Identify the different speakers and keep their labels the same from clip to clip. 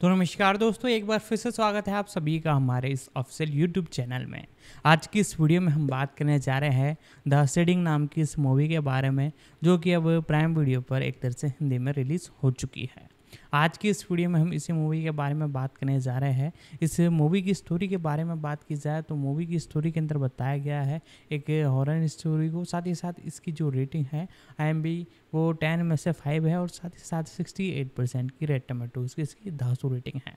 Speaker 1: तो नमस्कार दोस्तों एक बार फिर से स्वागत है आप सभी का हमारे इस ऑफिशियल यूट्यूब चैनल में आज की इस वीडियो में हम बात करने जा रहे हैं द सेडिंग नाम की इस मूवी के बारे में जो कि अब प्राइम वीडियो पर एक तरह से हिंदी में रिलीज़ हो चुकी है आज की इस वीडियो में हम इसी मूवी के बारे में बात करने जा रहे हैं इस मूवी की स्टोरी के बारे में बात की जाए तो मूवी की स्टोरी के अंदर बताया गया है एक हॉरर स्टोरी को साथ ही साथ इसकी जो रेटिंग है आई वो टेन में से फाइव है और साथ ही साथ सिक्सटी एट परसेंट की रेड टमाटो इसकी इसकी धासु रेटिंग है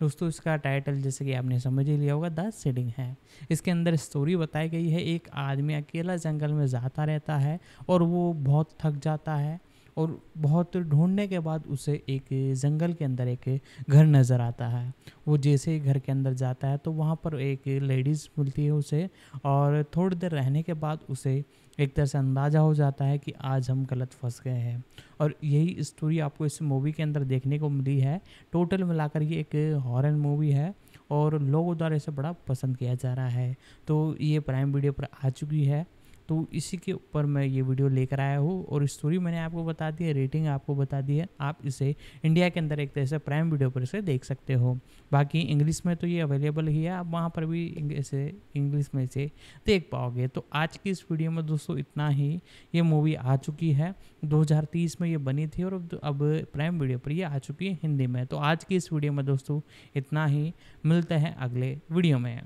Speaker 1: दोस्तों इसका टाइटल जैसे कि आपने समझ ही लिया होगा द सिडिंग है इसके अंदर स्टोरी बताई गई है एक आदमी अकेला जंगल में जाता रहता है और वो बहुत थक जाता है और बहुत ढूंढने के बाद उसे एक जंगल के अंदर एक घर नज़र आता है वो जैसे ही घर के अंदर जाता है तो वहाँ पर एक लेडीज़ मिलती है उसे और थोड़ी देर रहने के बाद उसे एक तरह से अंदाज़ा हो जाता है कि आज हम गलत फंस गए हैं और यही स्टोरी आपको इस मूवी के अंदर देखने को मिली है टोटल मिलाकर ये एक हॉरर मूवी है और लोगों द्वारा इसे बड़ा पसंद किया जा रहा है तो ये प्राइम वीडियो पर आ चुकी है तो इसी के ऊपर मैं ये वीडियो लेकर आया हूँ और स्टोरी मैंने आपको बता दी है रेटिंग आपको बता दी है आप इसे इंडिया के अंदर एक तरह से प्राइम वीडियो पर इसे देख सकते हो बाकी इंग्लिश में तो ये अवेलेबल ही है आप वहाँ पर भी इसे इंग्लिश में इसे देख पाओगे तो आज की इस वीडियो में दोस्तों इतना ही ये मूवी आ चुकी है 2030 में ये बनी थी और अब प्राइम वीडियो पर ये आ चुकी है हिंदी में तो आज की इस वीडियो में दोस्तों इतना ही मिलते हैं अगले वीडियो में